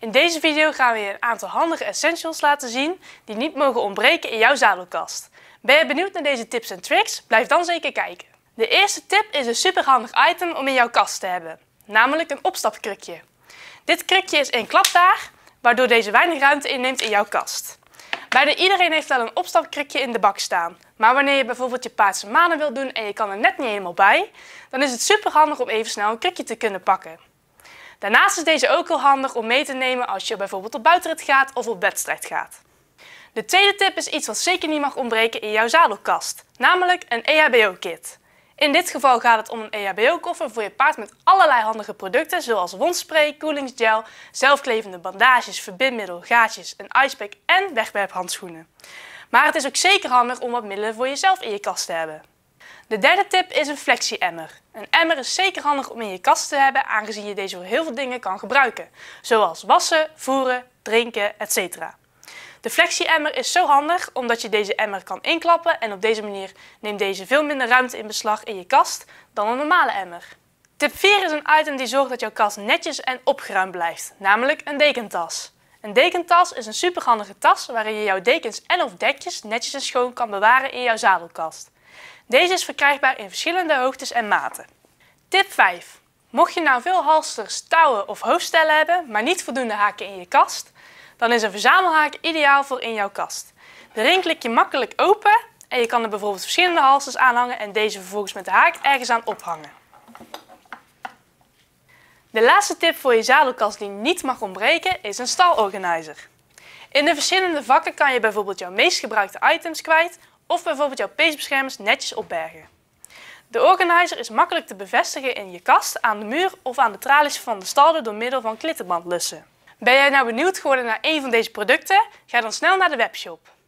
In deze video gaan we je een aantal handige essentials laten zien die niet mogen ontbreken in jouw zadelkast. Ben je benieuwd naar deze tips en tricks? Blijf dan zeker kijken. De eerste tip is een superhandig item om in jouw kast te hebben, namelijk een opstapkrukje. Dit krikje is een inklapbaar, waardoor deze weinig ruimte inneemt in jouw kast. Bijna iedereen heeft wel een opstapkrukje in de bak staan. Maar wanneer je bijvoorbeeld je paardse manen wilt doen en je kan er net niet helemaal bij, dan is het superhandig om even snel een krukje te kunnen pakken. Daarnaast is deze ook heel handig om mee te nemen als je bijvoorbeeld op buitenrit gaat of op wedstrijd gaat. De tweede tip is iets wat zeker niet mag ontbreken in jouw zadelkast, namelijk een EHBO-kit. In dit geval gaat het om een EHBO-koffer voor je paard met allerlei handige producten zoals wondspray, koelingsgel, zelfklevende bandages, verbindmiddel, gaatjes, een icepack en wegwerphandschoenen. Maar het is ook zeker handig om wat middelen voor jezelf in je kast te hebben. De derde tip is een flexie-emmer. Een emmer is zeker handig om in je kast te hebben, aangezien je deze voor heel veel dingen kan gebruiken, zoals wassen, voeren, drinken, etc. De flexie-emmer is zo handig omdat je deze emmer kan inklappen en op deze manier neemt deze veel minder ruimte in beslag in je kast dan een normale emmer. Tip 4 is een item die zorgt dat jouw kast netjes en opgeruimd blijft, namelijk een dekentas. Een dekentas is een superhandige tas waarin je jouw dekens en of dekjes netjes en schoon kan bewaren in jouw zadelkast. Deze is verkrijgbaar in verschillende hoogtes en maten. Tip 5. Mocht je nou veel halsters, touwen of hoofdstellen hebben, maar niet voldoende haken in je kast, dan is een verzamelhaak ideaal voor in jouw kast. De ring klik je makkelijk open en je kan er bijvoorbeeld verschillende halsters aanhangen en deze vervolgens met de haak ergens aan ophangen. De laatste tip voor je zadelkast die niet mag ontbreken is een stalorganizer. In de verschillende vakken kan je bijvoorbeeld jouw meest gebruikte items kwijt of bijvoorbeeld jouw peesbeschermers netjes opbergen. De organizer is makkelijk te bevestigen in je kast, aan de muur of aan de tralies van de stalde door middel van klittenbandlussen. Ben jij nou benieuwd geworden naar een van deze producten? Ga dan snel naar de webshop.